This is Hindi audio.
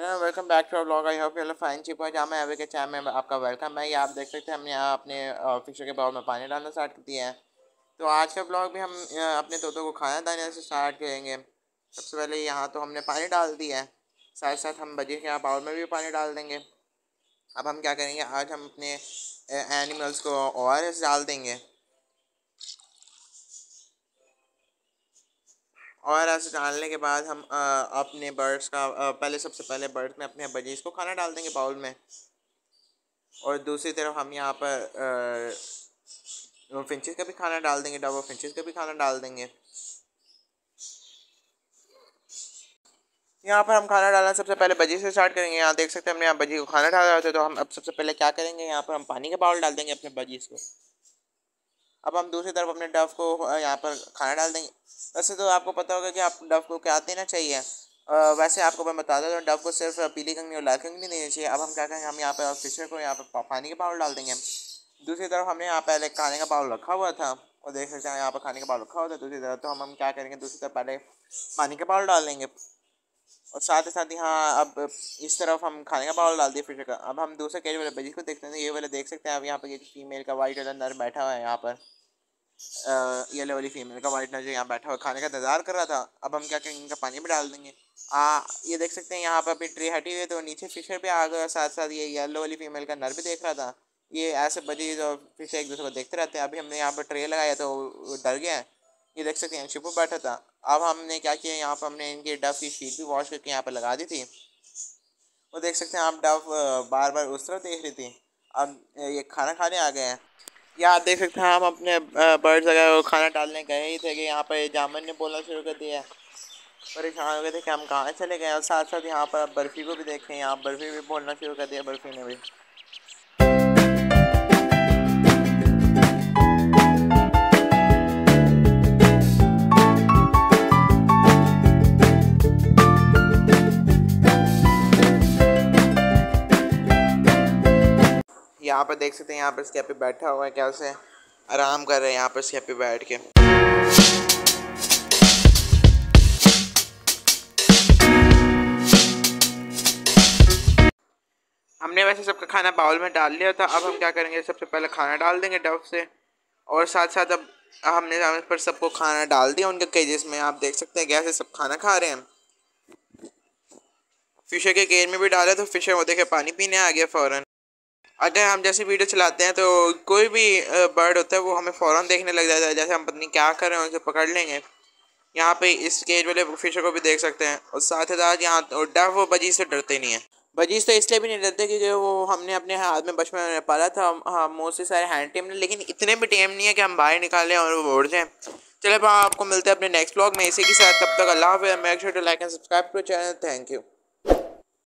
hello welcome back to our blog I hope hello fine चिप है जहाँ मैं अभी के चैन में आपका वेलकम है ये आप देख सकते हैं हमने यहाँ अपने ऑफिसर के बाउल में पानी डालना स्टार्ट कर दिया है तो आज का ब्लॉग भी हम अपने तोतों को खाना दाने से स्टार्ट करेंगे सबसे पहले यहाँ तो हमने पानी डाल दिया है साथ साथ हम बजे के यहाँ बाउल में भी पानी डाल देंगे अब हम क्या करेंगे आज हम अपने एनिमल्स को और डाल देंगे और ऐसे डालने के बाद हम आ, अपने बर्ड्स का आ, पहले सबसे पहले बर्ड में अपने बजीज को खाना डाल देंगे बाउल में और दूसरी तरफ हम यहाँ पर फिंचेस का भी खाना डाल देंगे डबल फिंचेस का भी खाना डाल देंगे यहाँ पर हम खाना डालना सबसे पहले बजी से स्टार्ट करेंगे यहाँ देख सकते हैं हमने यहाँ बजी को खाना डाला होता है तो हम अब सबसे पहले क्या करेंगे यहाँ पर हम पानी का बाउल डाल देंगे अपने बजीज को अब हम दूसरी तरफ अपने डफ़ को यहाँ पर खाना डाल देंगे वैसे तो आपको पता होगा कि आप डफ को क्या देना चाहिए वैसे आपको मैं बता दूँ डव को सिर्फ पीली कंगनी और लाल कंगनी नहीं देनी चाहिए अब हम क्या करेंगे हम यहाँ पर फिशर को यहाँ पर पानी के बाउल डाल देंगे दूसरी तरफ हमने यहाँ पहले खाने का बाउल रखा हुआ था और देख सकते हैं यहाँ पर खाने का बाउल रखा हुआ था दूसरी तरफ तो हम हम क्या करेंगे दूसरी तरफ पहले पानी का बाउल डाल देंगे और साथ ही साथ यहाँ अब इस तरफ हम खाने का बाउल डाल दिए फिशर का अब हम दूसरे केज वाले जिसको देखते हैं तो ये वाले देख सकते हैं आप यहाँ पर ये फीमेल का वाइट वाला नर बैठा हुआ है यहाँ पर येलो वाली फीमेल का वाइट नर जो यहाँ बैठा हुआ खाने का इंतजार कर रहा था अब हम क्या करेंगे इनका पानी भी डाल देंगे आ, ये देख सकते हैं यहाँ पर अभी ट्रे हटी हुई तो नीचे फिशर भी आ गया साथ साथ ये येलो वाली फीमेल का नर भी देख रहा था ये ऐसे बजीज और फिशर एक दूसरे को देखते रहते हैं अभी हमने यहाँ पर ट्रे लगाया तो डर गया है ये देख सकते हैं शिपो बैठा था अब हमने क्या किया यहाँ पर हमने इनके डफ की शीट भी वॉश करके यहाँ पर लगा दी थी वो देख सकते हैं आप डफ बार बार उस तरफ देख रही थी अब ये खाना खाने आ गए हैं या आप देख सकते हैं हम अपने बर्ड्स अगर खाना डालने गए ही थे कि यहाँ पर जामन ने बोलना शुरू कर दिया परेशान हो गए थे कि हम कहाँ चले गए और साथ साथ यहाँ पर बर्फ़ी को भी देखें यहाँ बर्फ़ी भी बोलना शुरू कर दिया बर्फ़ी ने भी यहाँ पर देख सकते हैं यहाँ पर इसके पे बैठा हुआ है क्या उसे आराम कर रहे हैं यहाँ पर इसके पे बैठ के हमने वैसे सबका खाना बाउल में डाल लिया था अब हम क्या करेंगे सबसे पहले खाना डाल देंगे डब से और साथ साथ अब हमने पर सबको खाना डाल दिया उनके केजेस में आप देख सकते हैं कैसे सब खाना खा रहे हैं फिशर के केज में भी डाले तो फिशर वो देखे पानी पीने आ गया फ़ौरन अगर हम जैसे वीडियो चलाते हैं तो कोई भी बर्ड होता है वो हमें फ़ौर देखने लग जाता है जैसे हम पत्नी क्या कर रहे हैं उसे पकड़ लेंगे यहाँ पे इस केज वाले फिशर को भी देख सकते हैं और साथ ही साथ यहाँ डफ वो तो बजीज से तो डरते नहीं है बजीज तो इसलिए भी नहीं डरते क्योंकि वो हमने अपने हाथ में बचपन में पाला था हम मोस्टली सारे हैंड टेम ने लेकिन इतने भी टेम नहीं है कि हम बाहर निकालें और वो उड़ जाएँ चले आपको मिलते हैं अपने नेक्स्ट ब्लॉग में इसी के साथ तब तक अल्लाह हाफ make sure to like and subscribe to channel thank you